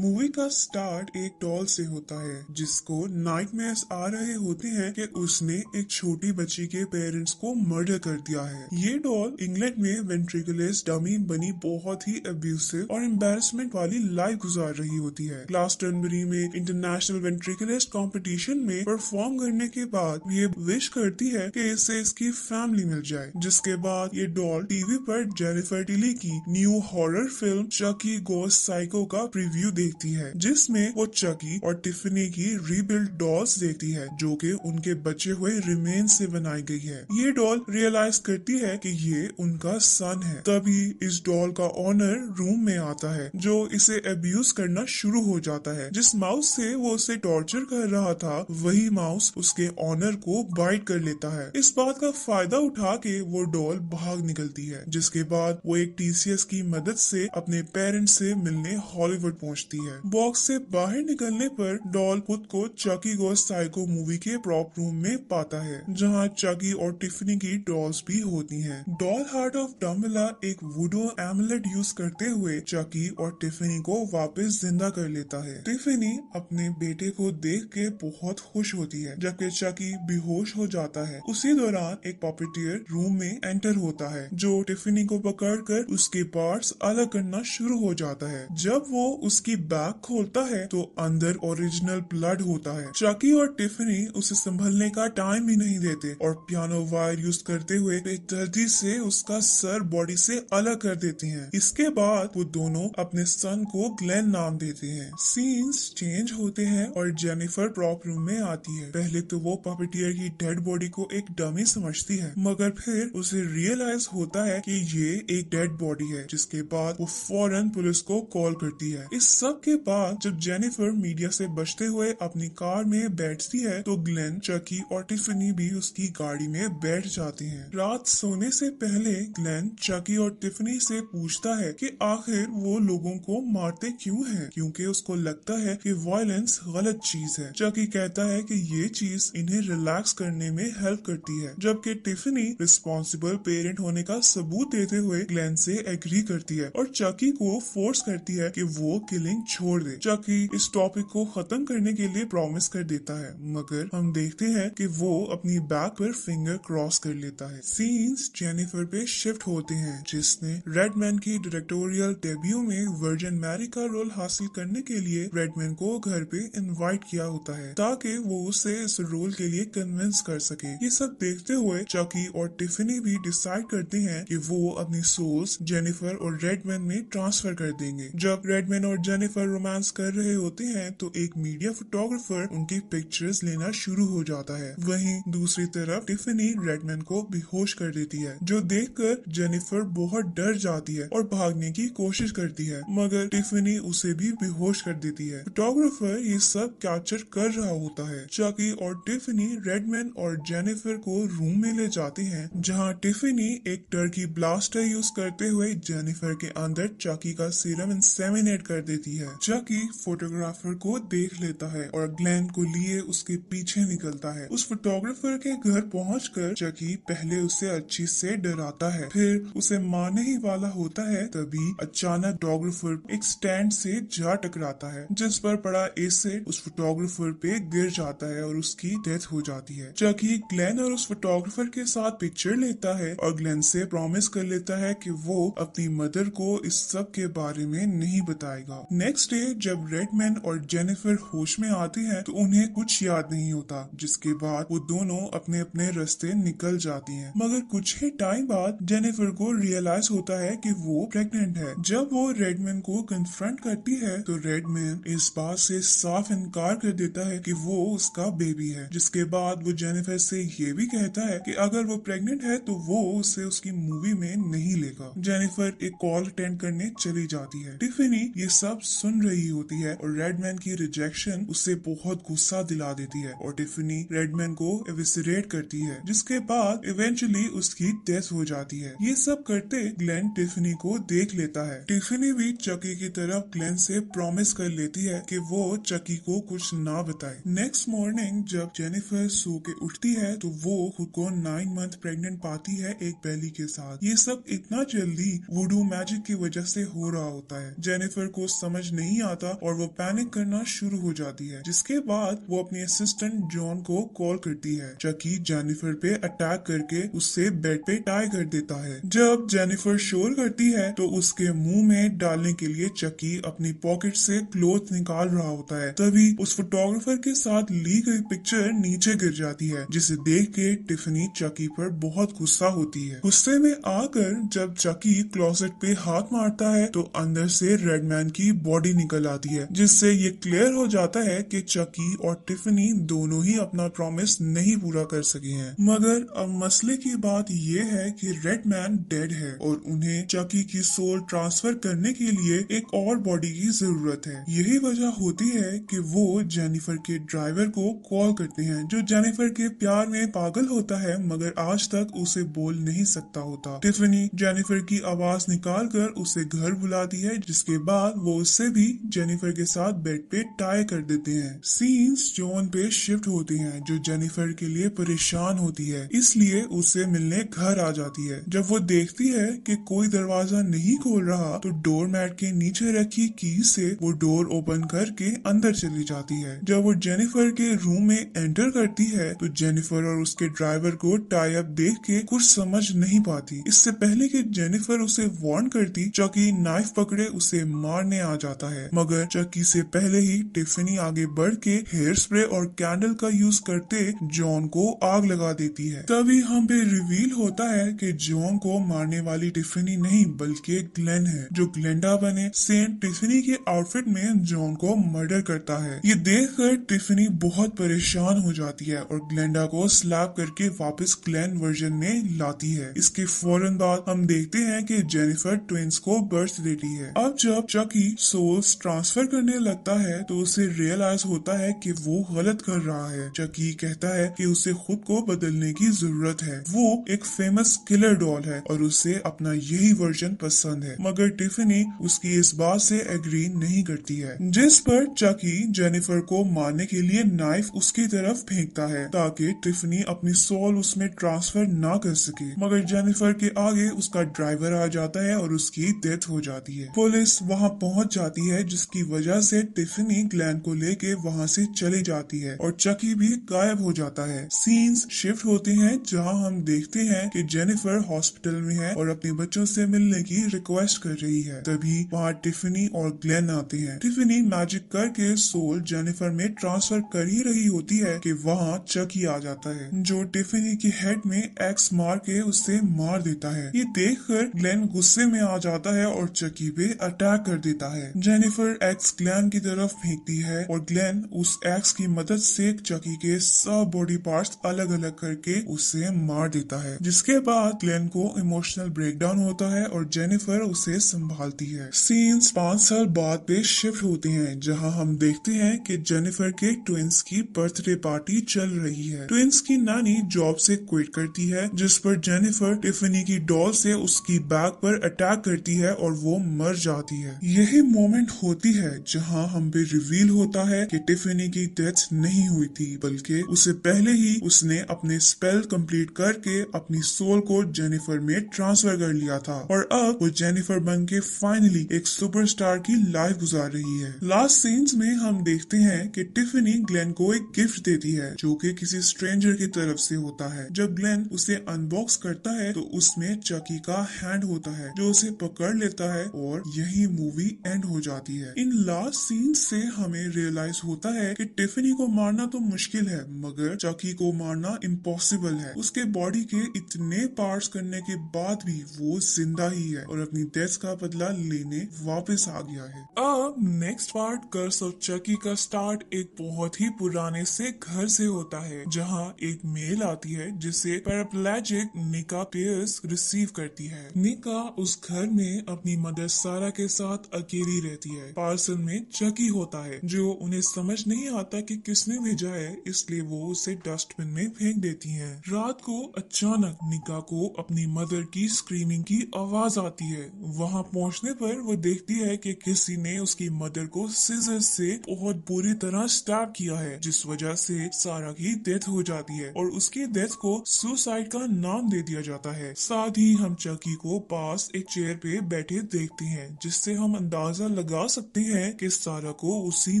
Movie का start एक doll से होता है जिसको नाइट आ रहे होते हैं कि उसने एक छोटी बच्ची के पेरेंट्स को मर्डर कर दिया है ये डॉल इंग्लैंड में वेंट्रिकुलस डमी बनी बहुत ही अब्यूसिव और एम्बेसमेंट वाली लाइफ गुजार रही होती है क्लास टनबरी में इंटरनेशनल वेंट्रिकुलस कॉम्पिटिशन में परफॉर्म करने के बाद ये विश करती है की इससे इसकी फैमिली मिल जाए जिसके बाद ये डॉल टीवी पर जेनिफर टिली की new horror film Chucky goes psycho का प्रीव्यू दे देखती है जिसमें वो चकी और टिफिनी की रीबिल्ड डॉल्स देखती है जो कि उनके बचे हुए रिमेन से बनाई गई है ये डॉल रियलाइज करती है कि ये उनका सन है तभी इस डॉल का ऑनर रूम में आता है जो इसे अब्यूज करना शुरू हो जाता है जिस माउस से वो उसे टॉर्चर कर रहा था वही माउस उसके ऑनर को बाइट कर लेता है इस बात का फायदा उठा के वो डॉल भाग निकलती है जिसके बाद वो एक टीसीएस की मदद से अपने पेरेंट्स से मिलने हॉलीवुड पहुंचती पहुंचती है बॉक्स से बाहर निकलने पर डॉल खुद को चाकी गो साइको मूवी के प्रॉप रूम में पाता है जहां चाकी और टिफनी की डॉल्स भी होती हैं। डॉल हार्ट ऑफ डम्बला एक वुडो एमलेट यूज करते हुए चाकी और टिफनी को वापस जिंदा कर लेता है टिफिनी अपने बेटे को देख के बहुत खुश होती है जबकि चाकी बेहोश हो जाता है उसी दौरान एक पॉपिटियर रूम में एंटर होता है जो टिफिनी को पकड़ कर उसके पार्ट अलग करना शुरू हो जाता है जब वो उसकी बैग खोलता है तो अंदर ओरिजिनल ब्लड होता है चाकी और टिफनी उसे संभलने का टाइम भी नहीं देते और पियानो वायर यूज करते हुए बेदर्दी से उसका सर बॉडी से अलग कर देते हैं इसके बाद वो दोनों अपने सन को ग्लेन नाम देते हैं सीन्स चेंज होते हैं और जेनिफर प्रॉप रूम में आती है पहले तो वो पपेटियर की डेड बॉडी को एक डमी समझती है मगर फिर उसे रियलाइज होता है कि ये एक डेड बॉडी है जिसके बाद वो फौरन पुलिस को कॉल करती है इस सब सबके बाद जब जेनिफर मीडिया से बचते हुए अपनी कार में बैठती है तो ग्लेन चकी और टिफनी भी उसकी गाड़ी में बैठ जाते हैं रात सोने से पहले ग्लेन चकी और टिफनी से पूछता है कि आखिर वो लोगों को मारते क्यों हैं क्योंकि उसको लगता है कि वायलेंस गलत चीज है चकी कहता है कि ये चीज इन्हें रिलैक्स करने में हेल्प करती है जबकि टिफनी रिस्पॉन्सिबल पेरेंट होने का सबूत देते हुए ग्लैन से एग्री करती है और चकी को फोर्स करती है की वो किलिंग गेम छोड़ दे चकी इस टॉपिक को खत्म करने के लिए प्रॉमिस कर देता है मगर हम देखते हैं कि वो अपनी बैक पर फिंगर क्रॉस कर लेता है सीन्स जेनिफर पे शिफ्ट होते हैं जिसने रेडमैन की डायरेक्टोरियल डेब्यू में वर्जन मैरी का रोल हासिल करने के लिए रेडमैन को घर पे इन्वाइट किया होता है ताकि वो उसे इस रोल के लिए कन्विंस कर सके ये सब देखते हुए चकी और टिफिनी भी डिसाइड करते हैं कि वो अपनी सोल्स जेनिफर और रेडमैन में ट्रांसफर कर देंगे जब रेडमैन और जेनिफर फोटोग्राफर रोमांस कर रहे होते हैं तो एक मीडिया फोटोग्राफर उनकी पिक्चर्स लेना शुरू हो जाता है वहीं दूसरी तरफ टिफनी रेडमैन को बेहोश कर देती है जो देखकर जेनिफर बहुत डर जाती है और भागने की कोशिश करती है मगर टिफनी उसे भी बेहोश कर देती है फोटोग्राफर ये सब कैप्चर कर रहा होता है चाकी और टिफनी रेडमैन और जेनिफर को रूम में ले जाते हैं जहाँ टिफनी एक टर्की ब्लास्टर यूज करते हुए जेनिफर के अंदर चाकी का सीरम इंसेमिनेट कर देती है है जकी फोटोग्राफर को देख लेता है और ग्लैन को लिए उसके पीछे निकलता है उस फोटोग्राफर के घर पहुँच कर जकी पहले उसे अच्छी से डराता है फिर उसे मारने ही वाला होता है तभी अचानक फोटोग्राफर एक स्टैंड से जा टकराता है जिस पर पड़ा एसिड उस फोटोग्राफर पे गिर जाता है और उसकी डेथ हो जाती है जबकि ग्लैन और उस फोटोग्राफर के साथ पिक्चर लेता है और ग्लैन से प्रॉमिस कर लेता है कि वो अपनी मदर को इस सब के बारे में नहीं बताएगा नेक्स्ट नेक्स्ट डे जब रेडमैन और जेनिफर होश में आते हैं तो उन्हें कुछ याद नहीं होता जिसके बाद वो दोनों अपने अपने रस्ते निकल जाती हैं। मगर कुछ ही टाइम बाद जेनिफर को रियलाइज होता है कि वो प्रेग्नेंट है जब वो रेडमैन को कन्फ्रंट करती है तो रेडमैन इस बात से साफ इनकार कर देता है कि वो उसका बेबी है जिसके बाद वो जेनिफर से ये भी कहता है कि अगर वो प्रेग्नेंट है तो वो उसे उसकी मूवी में नहीं लेगा जेनिफर एक कॉल अटेंड करने चली जाती है टिफिनी ये सब सुन रही होती है और रेडमैन की रिजेक्शन उसे बहुत गुस्सा दिला देती है और टिफनी रेडमैन को एविसरेट करती है जिसके बाद इवेंचुअली उसकी डेथ हो जाती है ये सब करते ग्लेन टिफनी को देख लेता है टिफनी भी चकी की तरफ ग्लेन से प्रॉमिस कर लेती है कि वो चकी को कुछ ना बताए नेक्स्ट मॉर्निंग जब जेनिफर सो के उठती है तो वो खुद को नाइन मंथ प्रेगनेंट पाती है एक बेली के साथ ये सब इतना जल्दी वुडू मैजिक की वजह से हो रहा होता है जेनिफर को समझ समझ नहीं आता और वो पैनिक करना शुरू हो जाती है जिसके बाद वो अपने असिस्टेंट जॉन को कॉल करती है चकी जेनिफर पे अटैक करके उससे बेड पे टाई कर देता है जब जेनिफर शोर करती है तो उसके मुंह में डालने के लिए चकी अपनी पॉकेट से क्लोथ निकाल रहा होता है तभी उस फोटोग्राफर के साथ ली गई पिक्चर नीचे गिर जाती है जिसे देख के टिफनी चकी पर बहुत गुस्सा होती है गुस्से में आकर जब चकी क्लोसेट पे हाथ मारता है तो अंदर से रेडमैन की बॉडी निकल आती है जिससे ये क्लियर हो जाता है कि चकी और टिफनी दोनों ही अपना प्रॉमिस नहीं पूरा कर सके हैं मगर अब मसले की बात यह है कि रेड मैन डेड है और उन्हें चकी की सोल ट्रांसफर करने के लिए एक और बॉडी की जरूरत है यही वजह होती है कि वो जेनिफर के ड्राइवर को कॉल करते हैं जो जेनिफर के प्यार में पागल होता है मगर आज तक उसे बोल नहीं सकता होता टिफनी जेनिफर की आवाज निकाल कर उसे घर बुलाती है जिसके बाद वो उससे उससे भी जेनिफर के साथ बेड पे टाई कर देते हैं सीन्स जॉन पे शिफ्ट होती हैं जो जेनिफर के लिए परेशान होती है इसलिए उसे मिलने घर आ जाती है जब वो देखती है कि कोई दरवाजा नहीं खोल रहा तो डोर मैट के नीचे रखी की से वो डोर ओपन करके अंदर चली जाती है जब वो जेनिफर के रूम में एंटर करती है तो जेनिफर और उसके ड्राइवर को टाई अप देख के कुछ समझ नहीं पाती इससे पहले कि जेनिफर उसे वार्न करती चौकी नाइफ पकड़े उसे मारने आ जाती जाता है मगर चक्की से पहले ही टिफिनी आगे बढ़ के हेयर स्प्रे और कैंडल का यूज करते जॉन को आग लगा देती है तभी हम पे रिवील होता है कि जॉन को मारने वाली टिफिनी नहीं बल्कि ग्लेन है जो ग्लेंडा बने सेंट टिफिनी के आउटफिट में जॉन को मर्डर करता है ये देख कर टिफिनी बहुत परेशान हो जाती है और ग्लेंडा को स्लैप करके वापस ग्लेन वर्जन में लाती है इसके फौरन बाद हम देखते हैं कि जेनिफर ट्विंस को बर्थ देती है अब जब चकी सो सोर्स ट्रांसफर करने लगता है तो उसे रियलाइज होता है कि वो गलत कर रहा है चकी कहता है कि उसे खुद को बदलने की जरूरत है वो एक फेमस किलर डॉल है और उसे अपना यही वर्जन पसंद है मगर टिफनी उसकी इस बात से एग्री नहीं करती है जिस पर चकी जेनिफर को मारने के लिए नाइफ उसकी तरफ फेंकता है ताकि टिफनी अपनी सोल उसमें ट्रांसफर ना कर सके मगर जेनिफर के आगे उसका ड्राइवर आ जाता है और उसकी डेथ हो जाती है पुलिस वहाँ पहुँच जाती जाती है जिसकी वजह से टिफिनी ग्लैन को लेके वहाँ से चली जाती है और चकी भी गायब हो जाता है सीन्स शिफ्ट होते हैं जहाँ हम देखते हैं कि जेनिफर हॉस्पिटल में है और अपने बच्चों से मिलने की रिक्वेस्ट कर रही है तभी वहाँ टिफिनी और ग्लैन आते हैं टिफिनी मैजिक करके सोल जेनिफर में ट्रांसफर कर ही रही होती है की वहाँ चकी आ जाता है जो टिफिनी के हेड में एक्स मार के उसे मार देता है ये देख कर ग्लैन गुस्से में आ जाता है और चकी पे अटैक कर देता है जेनिफर एक्स ग्लैन की तरफ फेंकती है और ग्लैन उस एक्स की मदद से चकी के सब बॉडी पार्ट्स अलग अलग करके उसे मार देता है जिसके बाद ग्लैन को इमोशनल ब्रेकडाउन होता है और जेनिफर उसे संभालती है सीन्स पांच साल बाद पे शिफ्ट होते हैं जहां हम देखते हैं कि जेनिफर के ट्विंस की बर्थडे पार्टी चल रही है ट्विंस की नानी जॉब से क्विट करती है जिस पर जेनिफर टिफनी की डॉल से उसकी बैग पर अटैक करती है और वो मर जाती है यही मोमेंट मोमेंट होती है जहां हम पे रिवील होता है कि टिफिनी की डेथ नहीं हुई थी बल्कि उससे पहले ही उसने अपने स्पेल कंप्लीट करके अपनी सोल को जेनिफर में ट्रांसफर कर लिया था और अब वो जेनिफर बन के फाइनली एक सुपरस्टार की लाइफ गुजार रही है लास्ट सीन्स में हम देखते हैं कि टिफिनी ग्लेन को एक गिफ्ट देती है जो कि किसी स्ट्रेंजर की तरफ से होता है जब ग्लेन उसे अनबॉक्स करता है तो उसमें चकी का हैंड होता है जो उसे पकड़ लेता है और यही मूवी एंड हो जाती है इन लास्ट सीन से हमें रियलाइज होता है कि टिफिनी को मारना तो मुश्किल है मगर चकी को मारना इम्पॉसिबल है उसके बॉडी के इतने पार्ट्स करने के बाद भी वो जिंदा ही है और अपनी डेथ का बदला लेने वापस आ गया है अब next part curse of Chucky का स्टार्ट एक बहुत ही पुराने से घर से होता है जहाँ एक मेल आती है जिसे पैराप्लेजिक निका पेयर्स रिसीव करती है निका उस घर में अपनी मदर सारा के साथ अकेली घूमती रहती है पार्सल में चकी होता है जो उन्हें समझ नहीं आता कि किसने भेजा है इसलिए वो उसे डस्टबिन में फेंक देती हैं। रात को अचानक निका को अपनी मदर की स्क्रीमिंग की आवाज आती है वहाँ पहुँचने पर वो देखती है कि किसी ने उसकी मदर को सीजर से बहुत बुरी तरह स्टैप किया है जिस वजह से सारा की डेथ हो जाती है और उसकी डेथ को सुसाइड का नाम दे दिया जाता है साथ ही हम चकी को पास एक चेयर पे बैठे देखते हैं जिससे हम अंदाजा अंदाजा लगा सकते हैं कि सारा को उसी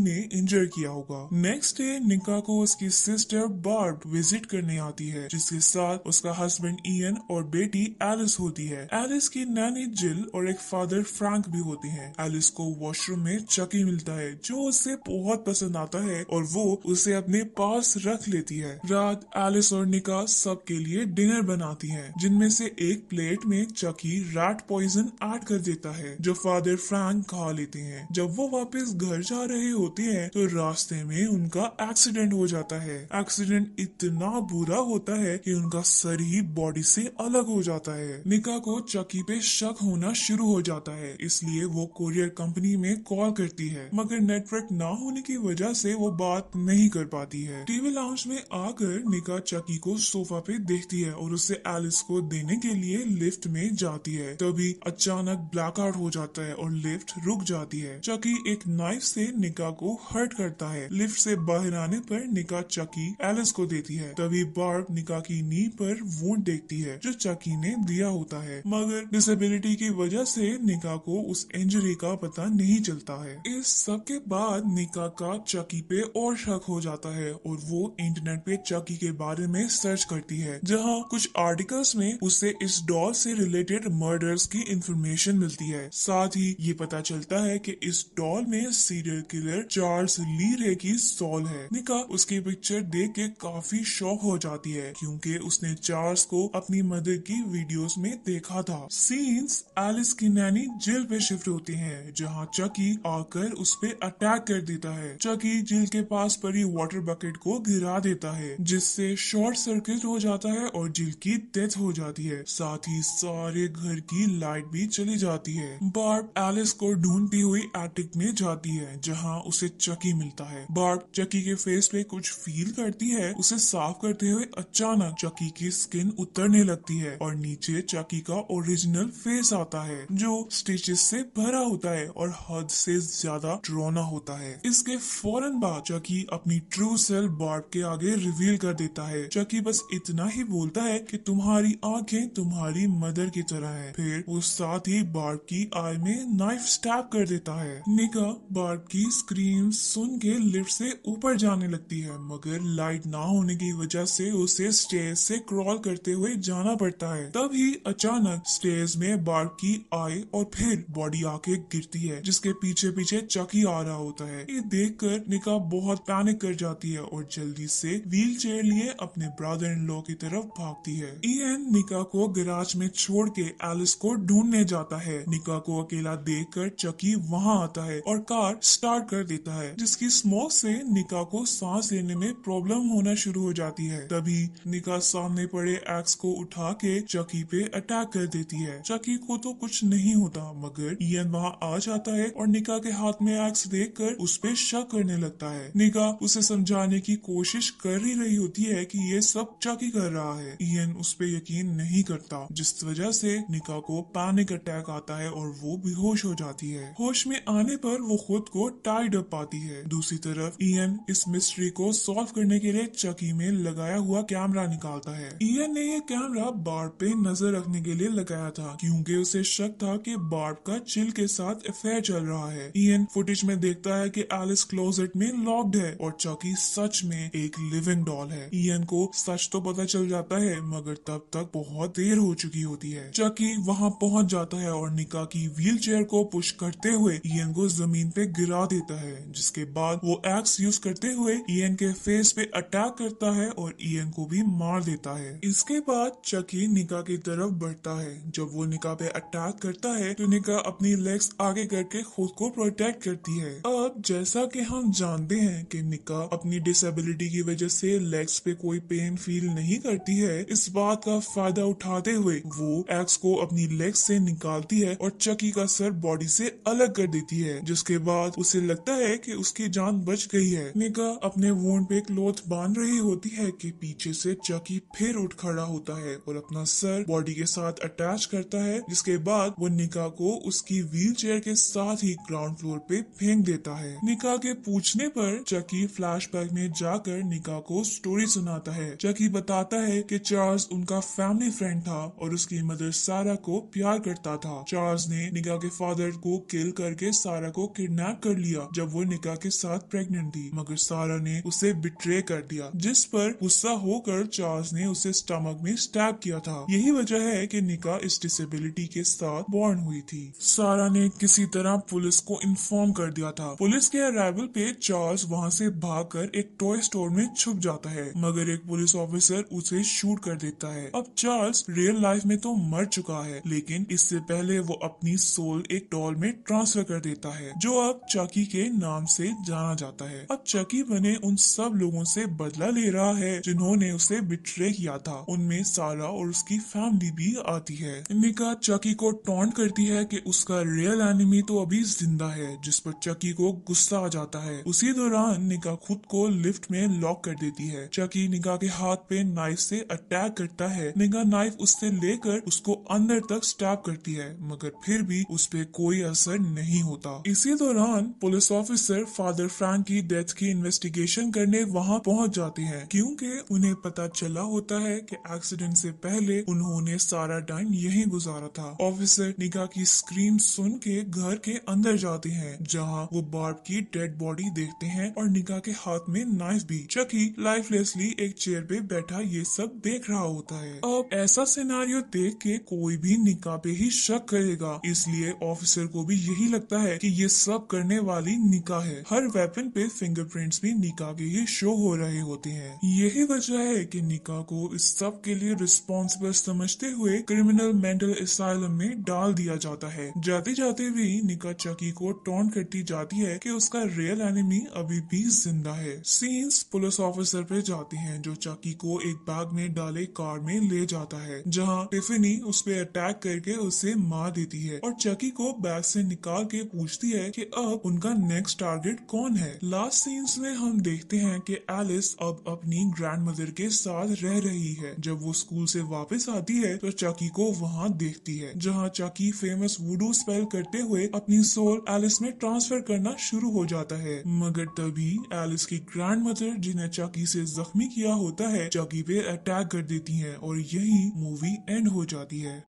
ने इंजर किया होगा नेक्स्ट डे निका को उसकी सिस्टर बार्ब विजिट करने आती है जिसके साथ उसका हस्बैंड इयन और बेटी एलिस होती है एलिस की नैनी जिल और एक फादर फ्रैंक भी होते हैं एलिस को वॉशरूम में चकी मिलता है जो उसे बहुत पसंद आता है और वो उसे अपने पास रख लेती है रात एलिस और निका सबके लिए डिनर बनाती है जिनमें से एक प्लेट में चकी रैट पॉइजन ऐड कर देता है जो फादर फ्रैंक खा लेती हैं जब वो वापस घर जा रहे होते हैं तो रास्ते में उनका एक्सीडेंट हो जाता है एक्सीडेंट इतना बुरा होता है कि उनका सर ही बॉडी से अलग हो जाता है निका को चक्की पे शक होना शुरू हो जाता है इसलिए वो कोरियर कंपनी में कॉल करती है मगर नेटवर्क ना होने की वजह से वो बात नहीं कर पाती है टीवी लाउंज में आकर निका चक्की को सोफा पे देखती है और उसे एलिस को देने के लिए लिफ्ट में जाती है तभी अचानक ब्लैकआउट हो जाता है और लिफ्ट रुक जाती है चकी एक नाइफ से निका को हर्ट करता है लिफ्ट से बाहर आने पर निका चकी एलिस को देती है तभी बार्ब निका की नी पर वोट देखती है जो चकी ने दिया होता है मगर डिसेबिलिटी की वजह से निका को उस इंजरी का पता नहीं चलता है इस सब के बाद निका का चकी पे और शक हो जाता है और वो इंटरनेट पे चकी के बारे में सर्च करती है जहाँ कुछ आर्टिकल्स में उसे इस डॉल से रिलेटेड मर्डर्स की इंफॉर्मेशन मिलती है साथ ही ये पता चलता है कि इस डॉल में सीरियल किलर चार्ल्स ली रे की सॉल है निका उसकी पिक्चर देख के काफी शौक हो जाती है क्योंकि उसने चार्ल्स को अपनी मदर की वीडियोस में देखा था सीन्स एलिस की नैनी जेल पे शिफ्ट होती है जहाँ चकी आकर उस पर अटैक कर देता है चकी जेल के पास पड़ी वाटर बकेट को गिरा देता है जिससे शॉर्ट सर्किट हो जाता है और जिल की डेथ हो जाती है साथ ही सारे घर की लाइट भी चली जाती है बार्ब एलिस को ढूंढ टूटी हुई एटिक में जाती है जहाँ उसे चकी मिलता है बार्ब चकी के फेस पे कुछ फील करती है उसे साफ करते हुए अचानक चकी की स्किन उतरने लगती है और नीचे चकी का ओरिजिनल फेस आता है जो स्टिचेस से भरा होता है और हद से ज्यादा ड्रोना होता है इसके फौरन बाद चकी अपनी ट्रू सेल बार्ब के आगे रिवील कर देता है चकी बस इतना ही बोलता है कि तुम्हारी आंखें तुम्हारी मदर की तरह है फिर वो साथ ही बार्ब की आई में नाइफ स्टैप कर कर देता है निका बार्ब की स्क्रीम सुन के लिफ्ट से ऊपर जाने लगती है मगर लाइट ना होने की वजह से उसे स्टेज से क्रॉल करते हुए जाना पड़ता है तभी अचानक स्टेज में बार्ब की आय और फिर बॉडी आके गिरती है जिसके पीछे पीछे चकी आ रहा होता है ये देख कर निका बहुत पैनिक कर जाती है और जल्दी से व्हील चेयर लिए अपने ब्रदर इन लॉ की तरफ भागती है ईएन निका को गराज में छोड़ के एलिस को ढूंढने जाता है निका को अकेला देख कर चकी ही वहाँ आता है और कार स्टार्ट कर देता है जिसकी स्मोक से निका को सांस लेने में प्रॉब्लम होना शुरू हो जाती है तभी निका सामने पड़े एक्स को उठा के चकी पे अटैक कर देती है चकी को तो कुछ नहीं होता मगर इन वहाँ आ जाता है और निका के हाथ में एक्स देख कर उस पर शक करने लगता है निका उसे समझाने की कोशिश कर ही रही होती है की ये सब चकी कर रहा है इन उस पर यकीन नहीं करता जिस वजह से निका को पैनिक अटैक आता है और वो बेहोश हो जाती है होश में आने पर वो खुद को टाइड अप पाती है दूसरी तरफ इन इस मिस्ट्री को सॉल्व करने के लिए चकी में लगाया हुआ कैमरा निकालता है इन ने यह कैमरा बार्ब पे नजर रखने के लिए लगाया था क्योंकि उसे शक था कि बार्ब का चिल के साथ अफेयर चल रहा है इन फुटेज में देखता है कि एलिस क्लोजेट में लॉक्ड है और चौकी सच में एक लिविंग डॉल है इन को सच तो पता चल जाता है मगर तब तक बहुत देर हो चुकी होती है चकी वहाँ पहुँच जाता है और निका की व्हील को पुश कर करते हुए इयन को जमीन पे गिरा देता है जिसके बाद वो एक्स यूज करते हुए इयन के फेस पे अटैक करता है और इयन को भी मार देता है इसके बाद चकी निका की तरफ बढ़ता है जब वो निका पे अटैक करता है तो निका अपनी लेग्स आगे करके खुद को प्रोटेक्ट करती है अब जैसा की हम जानते हैं की निका अपनी डिसेबिलिटी की वजह से लेग्स पे कोई पेन फील नहीं करती है इस बात का फायदा उठाते हुए वो एक्स को अपनी लेग्स से निकालती है और चकी का सर बॉडी से अलग कर देती है जिसके बाद उसे लगता है कि उसकी जान बच गई है निका अपने वोन पे क्लोथ बांध रही होती है कि पीछे से चकी फिर उठ खड़ा होता है और अपना सर बॉडी के साथ अटैच करता है जिसके बाद वो निका को उसकी व्हील के साथ ही ग्राउंड फ्लोर पे फेंक देता है निका के पूछने पर चकी फ्लैश में जाकर निका को स्टोरी सुनाता है चकी बताता है कि चार्ल्स उनका फैमिली फ्रेंड था और उसकी मदर सारा को प्यार करता था चार्ल्स ने निका के फादर को किल करके सारा को किडनैप कर लिया जब वो निका के साथ प्रेग्नेंट थी मगर सारा ने उसे बिट्रे कर दिया जिस पर गुस्सा होकर चार्ल्स ने उसे स्टमक में स्टैप किया था यही वजह है कि निका इस डिसेबिलिटी के साथ बॉर्न हुई थी सारा ने किसी तरह पुलिस को इन्फॉर्म कर दिया था पुलिस के अराइवल पे चार्ल्स वहाँ से भागकर एक टॉय स्टोर में छुप जाता है मगर एक पुलिस ऑफिसर उसे शूट कर देता है अब चार्ल्स रियल लाइफ में तो मर चुका है लेकिन इससे पहले वो अपनी सोल एक टॉल में ट्रांसफर कर देता है जो अब चकी के नाम से जाना जाता है अब चकी बने उन सब लोगों से बदला ले रहा है जिन्होंने उसे बिट्रे किया था उनमें सारा और उसकी फैमिली भी आती है निका चकी को टॉन्ट करती है कि उसका रियल एनिमी तो अभी जिंदा है जिस पर चकी को गुस्सा आ जाता है उसी दौरान निका खुद को लिफ्ट में लॉक कर देती है चकी निका के हाथ पे नाइफ से अटैक करता है निका नाइफ उससे लेकर उसको अंदर तक स्टैप करती है मगर फिर भी उस पर कोई असर नहीं होता इसी दौरान पुलिस ऑफिसर फादर फ्रैंक की डेथ की इन्वेस्टिगेशन करने वहाँ पहुँच जाते हैं क्योंकि उन्हें पता चला होता है कि एक्सीडेंट से पहले उन्होंने सारा टाइम यही गुजारा था ऑफिसर निगाह की स्क्रीम सुन के घर के अंदर जाते हैं जहाँ वो बार्ब की डेड बॉडी देखते हैं और निगाह के हाथ में नाइफ भी चकी लाइफलेसली एक चेयर पे बैठा ये सब देख रहा होता है अब ऐसा सिनारियो देख के कोई भी निकाह पे ही शक करेगा इसलिए ऑफिसर को भी यही लगता है कि ये सब करने वाली निका है हर वेपन पे फिंगरप्रिंट्स भी निका के ही शो हो रहे होते हैं यही वजह है कि निका को इस सब के लिए रिस्पॉन्सिबल समझते हुए क्रिमिनल मेंटल इसम में डाल दिया जाता है जाते जाते भी निका चकी को टोन करती जाती है की उसका रियल एनिमी अभी भी जिंदा है सीन्स पुलिस ऑफिसर पे जाते हैं जो चकी को एक बैग में डाले कार में ले जाता है जहाँ टिफिनी उस पर अटैक करके उसे मार देती है और चकी को बैग से दिखा के पूछती है कि अब उनका नेक्स्ट टारगेट कौन है लास्ट सीन्स में हम देखते हैं कि एलिस अब अपनी ग्रैंड मदर के साथ रह रही है जब वो स्कूल से वापस आती है तो चाकी को वहाँ देखती है जहाँ चाकी फेमस वुडू स्पेल करते हुए अपनी सोल एलिस में ट्रांसफर करना शुरू हो जाता है मगर तभी एलिस की ग्रैंड मदर जिन्हें चाकी से जख्मी किया होता है चाकी पे अटैक कर देती है और यही मूवी एंड हो जाती है